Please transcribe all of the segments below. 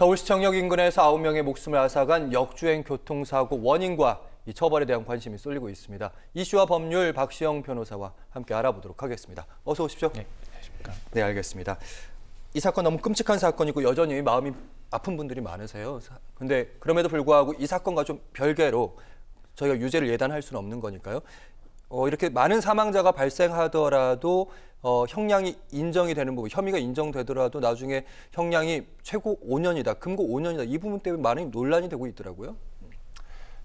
서울시청역 인근에서 9명의 목숨을 앗아간 역주행 교통사고 원인과 이 처벌에 대한 관심이 쏠리고 있습니다. 이슈와 법률 박시영 변호사와 함께 알아보도록 하겠습니다. 어서 오십시오. 네, 안녕하십니까. 네, 알겠습니다. 이 사건 너무 끔찍한 사건이고 여전히 마음이 아픈 분들이 많으세요. 근데 그럼에도 불구하고 이 사건과 좀 별개로 저희가 유죄를 예단할 수는 없는 거니까요. 어, 이렇게 많은 사망자가 발생하더라도 어, 형량이 인정이 되는 부분, 혐의가 인정되더라도 나중에 형량이 최고 5년이다, 금고 5년이다 이 부분 때문에 많은 논란이 되고 있더라고요.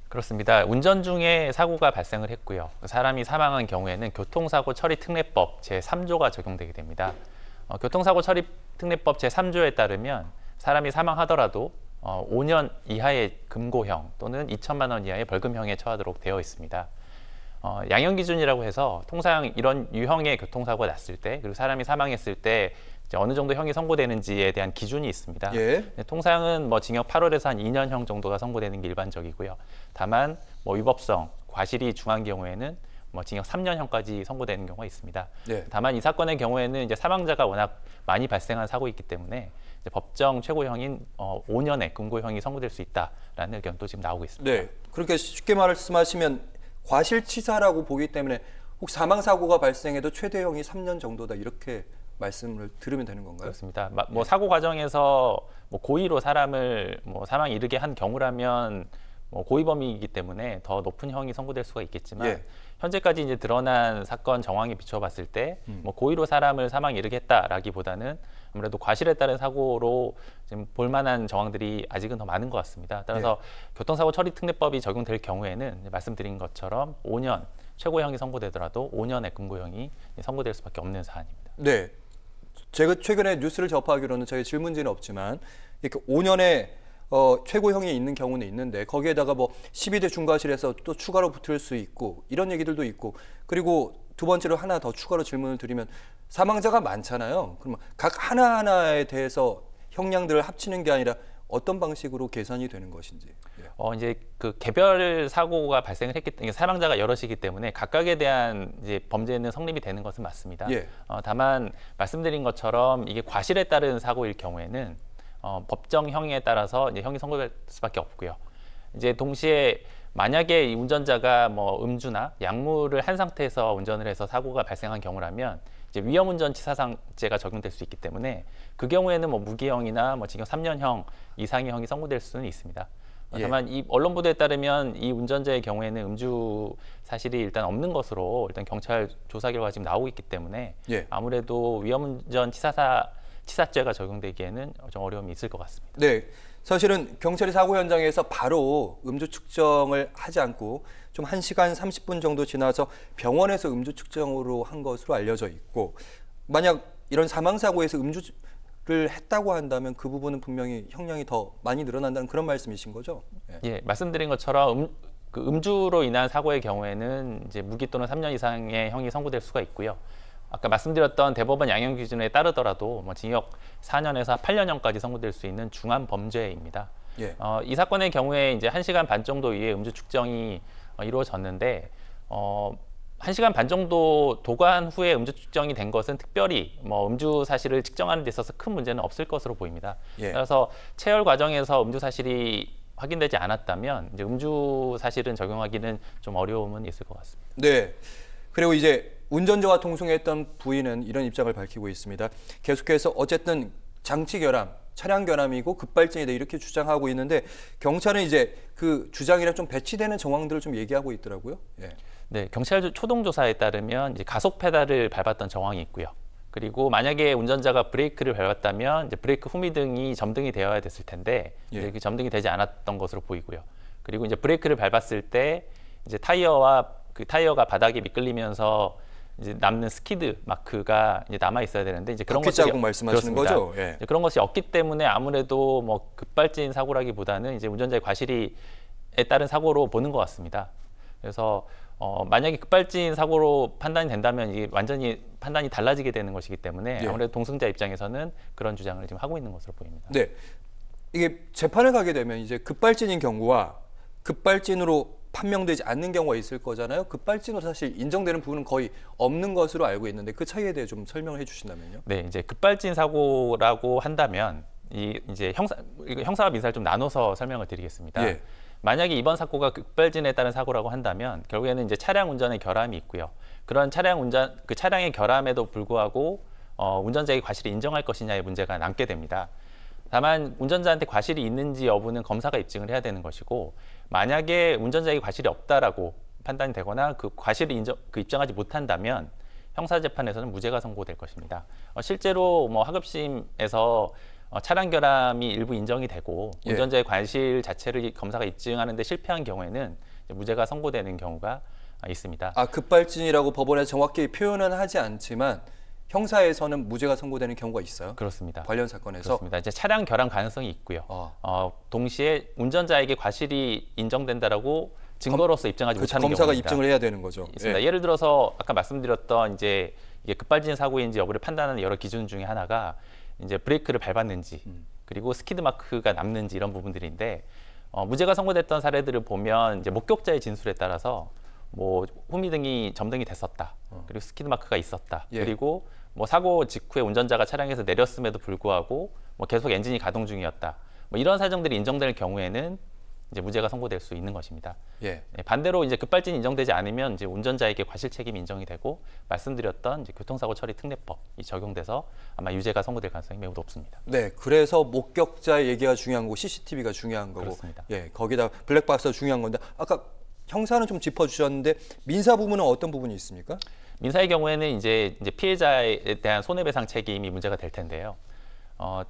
그렇습니다. 운전 중에 사고가 발생을 했고요. 사람이 사망한 경우에는 교통사고 처리 특례법 제3조가 적용되게 됩니다. 어, 교통사고 처리 특례법 제3조에 따르면 사람이 사망하더라도 어, 5년 이하의 금고형 또는 2천만 원 이하의 벌금형에 처하도록 되어 있습니다. 어, 양형 기준이라고 해서 통상 이런 유형의 교통사고가 났을 때 그리고 사람이 사망했을 때 이제 어느 정도 형이 선고되는지에 대한 기준이 있습니다. 예. 네, 통상은 뭐 징역 8월에서 한 2년형 정도가 선고되는 게 일반적이고요. 다만 뭐 위법성, 과실이 중한 경우에는 뭐 징역 3년형까지 선고되는 경우가 있습니다. 예. 다만 이 사건의 경우에는 이제 사망자가 워낙 많이 발생한 사고이기 때문에 이제 법정 최고형인 어, 5년의 금고형이 선고될 수 있다라는 의견도 지금 나오고 있습니다. 네, 그렇게 쉽게 말씀하시면 과실치사라고 보기 때문에 혹 사망 사고가 발생해도 최대형이 3년 정도다 이렇게 말씀을 들으면 되는 건가요? 그렇습니다. 예. 뭐 사고 과정에서 뭐 고의로 사람을 뭐 사망 이르게 한 경우라면 뭐 고의범이기 때문에 더 높은 형이 선고될 수가 있겠지만 예. 현재까지 이제 드러난 사건 정황에 비춰봤을 때뭐 음. 고의로 사람을 사망 이르겠다라기보다는 아무래도 과실에 따른 사고로 지금 볼만한 정황들이 아직은 더 많은 것 같습니다. 따라서 예. 교통사고 처리 특례법이 적용될 경우에는 말씀드린 것처럼 5년 최고형이 선고되더라도 5년의 금고형이 선고될 수밖에 없는 사안입니다. 네, 제가 최근에 뉴스를 접하기로는 저희 질문지는 없지만 이렇게 5년의 어, 최고형이 있는 경우는 있는데 거기에다가 뭐 12대 중과실에서 또 추가로 붙을 수 있고 이런 얘기들도 있고 그리고 두 번째로 하나 더 추가로 질문을 드리면 사망자가 많잖아요. 그러면 각 하나하나에 대해서 형량들을 합치는 게 아니라 어떤 방식으로 계산이 되는 것인지. 예. 어 이제 그 개별 사고가 발생을 했기 때문에 그러니까 사망자가 여럿이기 때문에 각각에 대한 이제 범죄는 성립이 되는 것은 맞습니다. 예. 어, 다만 말씀드린 것처럼 이게 과실에 따른 사고일 경우에는 어, 법정형에 따라서 이제 형이 선고될 수밖에 없고요. 이제 동시에 만약에 이 운전자가 뭐 음주나 약물을 한 상태에서 운전을 해서 사고가 발생한 경우라면 이제 위험운전치사상제가 적용될 수 있기 때문에 그 경우에는 뭐 무기형이나 뭐 징역 3년형 이상의 형이 선고될 수는 있습니다. 예. 다만 이 언론 보도에 따르면 이 운전자의 경우에는 음주 사실이 일단 없는 것으로 일단 경찰 조사 결과 지금 나오고 있기 때문에 예. 아무래도 위험운전치사사 치사죄가 적용되기에는 좀 어려움이 있을 것 같습니다. 네. 사실은 경찰이 사고 현장에서 바로 음주 측정을 하지 않고 좀 한시간 삼십 분 정도 지나서 병원에서 음주 측정으로 한 것으로 알려져 있고 만약 이런 사망 사고에서 음주를 했다고 한다면 그 부분은 분명히 형량이 더 많이 늘어난다는 그런 말씀이신 거죠? 예, 예 말씀드린 것처럼 음, 그 음주로 인한 사고의 경우에는 이제 무기 또는 삼년 이상의 형이 선고될 수가 있고요. 아까 말씀드렸던 대법원 양형 기준에 따르더라도 뭐 징역 4년에서 8년형까지 선고될 수 있는 중한 범죄입니다. 예. 어, 이 사건의 경우에 이제 1시간 반 정도 위에 음주 측정이 어, 이루어졌는데 어, 1시간 반 정도 도관 후에 음주 측정이 된 것은 특별히 뭐 음주 사실을 측정하는 데 있어서 큰 문제는 없을 것으로 보입니다. 예. 따라서 체열 과정에서 음주 사실이 확인되지 않았다면 이제 음주 사실은 적용하기는 좀 어려움은 있을 것 같습니다. 네. 그리고 이제 운전자와 통승했던 부인은 이런 입장을 밝히고 있습니다. 계속해서 어쨌든 장치 결함, 차량 결함이고 급발진이다 이렇게 주장하고 있는데 경찰은 이제 그 주장이랑 좀 배치되는 정황들을 좀 얘기하고 있더라고요. 예. 네, 경찰 초동 조사에 따르면 이제 가속 페달을 밟았던 정황이 있고요. 그리고 만약에 운전자가 브레이크를 밟았다면 이제 브레이크 후미등이 점등이 되어야 됐을 텐데 예. 이제 그 점등이 되지 않았던 것으로 보이고요. 그리고 이제 브레이크를 밟았을 때 이제 타이어와 그 타이어가 바닥에 미끌리면서 이제 남는 스키드 마크가 이제 남아 있어야 되는데 이제 그런 것이 말씀하시는 그렇습니다. 거죠. 예. 그런 것이 없기 때문에 아무래도 뭐 급발진 사고라기보다는 이제 운전자의 과실이에 따른 사고로 보는 것 같습니다. 그래서 어, 만약에 급발진 사고로 판단이 된다면 이게 완전히 판단이 달라지게 되는 것이기 때문에 예. 아무래도 동승자 입장에서는 그런 주장을 지금 하고 있는 것으로 보입니다. 네. 이게 재판을 가게 되면 이제 급발진인 경우와 급발진으로 판명되지 않는 경우가 있을 거잖아요. 급발진으로 그 사실 인정되는 부분은 거의 없는 것으로 알고 있는데 그 차이에 대해 좀 설명을 해주신다면요. 네, 이제 급발진 그 사고라고 한다면 이 이제 형사 형사와 민사를 좀 나눠서 설명을 드리겠습니다. 예. 만약에 이번 사고가 급발진에 따른 사고라고 한다면 결국에는 이제 차량 운전의 결함이 있고요. 그런 차량 운전 그 차량의 결함에도 불구하고 어, 운전자의 과실을 인정할 것이냐의 문제가 남게 됩니다. 다만 운전자한테 과실이 있는지 여부는 검사가 입증을 해야 되는 것이고 만약에 운전자에게 과실이 없다라고 판단이 되거나 그 과실을 인정, 그 입증하지 못한다면 형사재판에서는 무죄가 선고될 것입니다. 어, 실제로 뭐 하급심에서 어, 차량 결함이 일부 인정이 되고 예. 운전자의 과실 자체를 검사가 입증하는데 실패한 경우에는 이제 무죄가 선고되는 경우가 아, 있습니다. 아 급발진이라고 법원에 정확히 표현은 하지 않지만 형사에서는 무죄가 선고되는 경우가 있어요? 그렇습니다. 관련 사건에서 그렇습니다. 이제 차량 결함 가능성이 있고요. 어. 어 동시에 운전자에게 과실이 인정된다라고 증거로서 입증하지 그렇지, 못하는 검사가 경우니다 입증을 해야 되는 거죠. 있 예. 를 들어서 아까 말씀드렸던 이제 이게 급발진 사고인지 여부를 판단하는 여러 기준 중에 하나가 이제 브레이크를 밟았는지 음. 그리고 스키드 마크가 남는지 이런 부분들인데 어, 무죄가 선고됐던 사례들을 보면 이제 목격자의 진술에 따라서 뭐 후미등이 점등이 됐었다. 어. 그리고 스키드 마크가 있었다. 예. 그리고 뭐 사고 직후에 운전자가 차량에서 내렸음에도 불구하고 뭐 계속 엔진이 가동 중이었다. 뭐 이런 사정들이 인정될 경우에는 이제 무죄가 선고될 수 있는 것입니다. 예. 네, 반대로 이제 급발진이 인정되지 않으면 이제 운전자에게 과실 책임이 인정이 되고 말씀드렸던 이제 교통사고 처리 특례법이 적용돼서 아마 유죄가 선고될 가능성이 매우 높습니다. 네, 그래서 목격자의 얘기가 중요한 거고 CCTV가 중요한 거고 그렇습니다. 예, 거기다 블랙박스가 중요한 건데 아까 형사는 좀 짚어주셨는데 민사 부분은 어떤 부분이 있습니까? 민사의 경우에는 이제, 이제 피해자에 대한 손해배상 책임이 문제가 될 텐데요. 어,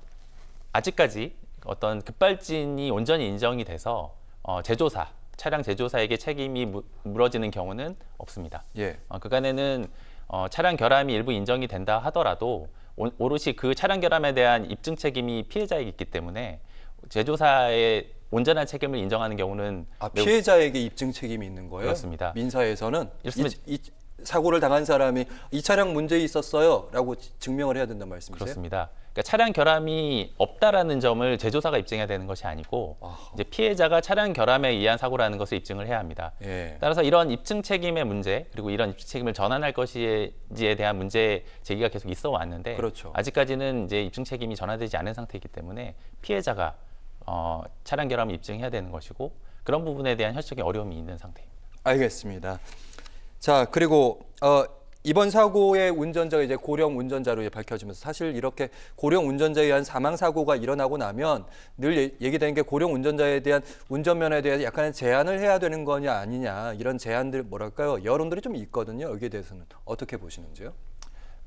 아직까지 어떤 급발진이 온전히 인정이 돼서 어, 제조사, 차량 제조사에게 책임이 무, 물어지는 경우는 없습니다. 예. 어, 그간에는 어, 차량 결함이 일부 인정이 된다 하더라도 오, 롯이그 차량 결함에 대한 입증 책임이 피해자에게 있기 때문에 제조사의 온전한 책임을 인정하는 경우는 아, 피해자에게 입증 책임이 있는 거예요? 그렇습니다. 민사에서는 이, 이, 사고를 당한 사람이 이 차량 문제 있었어요라고 증명을 해야 된다는 말씀이세요? 그렇습니다. 그러니까 차량 결함이 없다라는 점을 제조사가 입증해야 되는 것이 아니고 아하. 이제 피해자가 차량 결함에 의한 사고라는 것을 입증을 해야 합니다. 예. 따라서 이런 입증 책임의 문제 그리고 이런 입증 책임을 전환할 것이지에 대한 문제 제기가 계속 있어 왔는데 그렇죠. 아직까지는 이제 입증 책임이 전환되지 않은 상태이기 때문에 피해자가 어, 차량 결함을 입증해야 되는 것이고 그런 부분에 대한 현실적인 어려움이 있는 상태입니다. 알겠습니다. 자 그리고 어, 이번 사고의 운전자가 이제 고령 운전자로 이제 밝혀지면서 사실 이렇게 고령 운전자에 의한 사망 사고가 일어나고 나면 늘 얘기되는 게 고령 운전자에 대한 운전면에 대해 약간의 제한을 해야 되는 거냐 아니냐 이런 제한들 뭐랄까요 여론들이 좀 있거든요 여기에 대해서는 어떻게 보시는지요?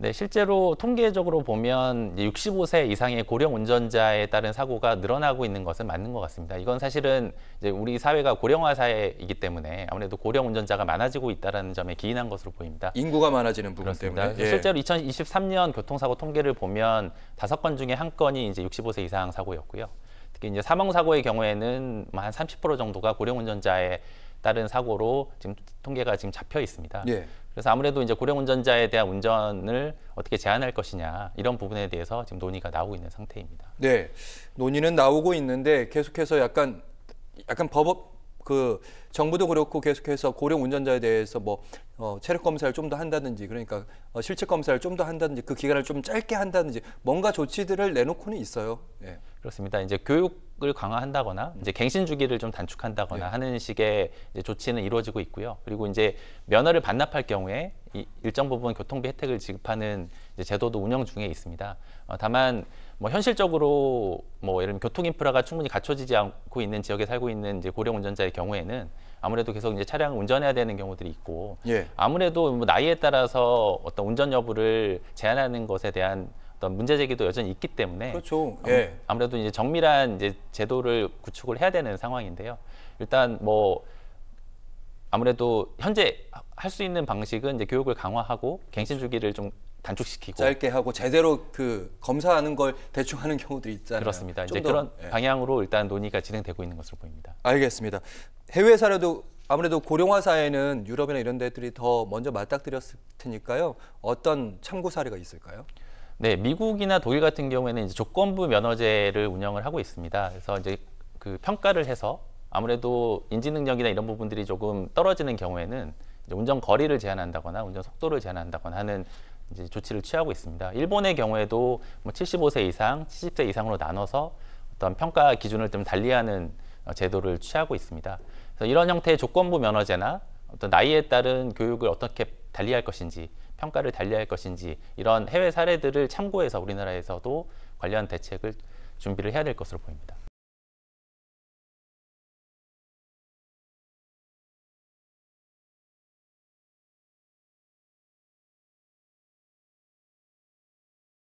네, 실제로 통계적으로 보면 65세 이상의 고령 운전자에 따른 사고가 늘어나고 있는 것은 맞는 것 같습니다. 이건 사실은 이제 우리 사회가 고령화 사회이기 때문에 아무래도 고령 운전자가 많아지고 있다는 점에 기인한 것으로 보입니다. 인구가 많아지는 부분 그렇습니다. 때문에. 예. 실제로 2023년 교통사고 통계를 보면 다섯 건 중에 한 건이 이제 65세 이상 사고였고요. 특히 이제 사망 사고의 경우에는 뭐 한30% 정도가 고령 운전자의 다른 사고로 지금 통계가 지금 잡혀 있습니다. 예. 그래서 아무래도 이제 고령 운전자에 대한 운전을 어떻게 제한할 것이냐 이런 부분에 대해서 지금 논의가 나오고 있는 상태입니다. 네, 논의는 나오고 있는데 계속해서 약간 약간 법그 정부도 그렇고 계속해서 고령 운전자에 대해서 뭐 어, 체력 검사를 좀 더 한다든지 그러니까 어, 실체 검사를 좀 더 한다든지 그 기간을 좀 짧게 한다든지 뭔가 조치들을 내놓고는 있어요. 예. 그렇습니다. 이제 교육을 강화한다거나 이제 갱신 주기를 좀 단축한다거나 예. 하는 식의 이제 조치는 이루어지고 있고요. 그리고 이제 면허를 반납할 경우에 일정 부분 교통비 혜택을 지급하는 이제 제도도 운영 중에 있습니다. 어, 다만 뭐 현실적으로 뭐 예를 들면 교통 인프라가 충분히 갖춰지지 않고 있는 지역에 살고 있는 이제 고령 운전자의 경우에는 아무래도 계속 이제 차량 운전해야 되는 경우들이 있고 예. 아무래도 뭐 나이에 따라서 어떤 운전 여부를 제한하는 것에 대한 어떤 문제 제기도 여전히 있기 때문에 그렇죠. 예. 아무래도 이제 정밀한 이제 제도를 구축을 해야 되는 상황인데요. 일단 뭐 아무래도 현재 할 수 있는 방식은 이제 교육을 강화하고 갱신 주기를 좀 단축시키고 짧게 하고 제대로 그 검사하는 걸 대충 하는 경우도 있잖아요. 그렇습니다. 이제 그런 예. 방향으로 일단 논의가 진행되고 있는 것으로 보입니다. 알겠습니다. 해외 사례도 아무래도 고령화 사회는 유럽이나 이런 데들이 더 먼저 맞닥뜨렸을 테니까요. 어떤 참고 사례가 있을까요? 네, 미국이나 독일 같은 경우에는 이제 조건부 면허제를 운영을 하고 있습니다. 그래서 이제 그 평가를 해서 아무래도 인지 능력이나 이런 부분들이 조금 떨어지는 경우에는 운전 거리를 제한한다거나 운전 속도를 제한한다거나 하는 조치를 취하고 있습니다. 일본의 경우에도 뭐 75세 이상, 70세 이상으로 나눠서 어떤 평가 기준을 좀 달리하는 어, 제도를 취하고 있습니다. 그래서 이런 형태의 조건부 면허제나 어떤 나이에 따른 교육을 어떻게 달리할 것인지 평가를 달리할 것인지 이런 해외 사례들을 참고해서 우리나라에서도 관련 대책을 준비를 해야 될 것으로 보입니다.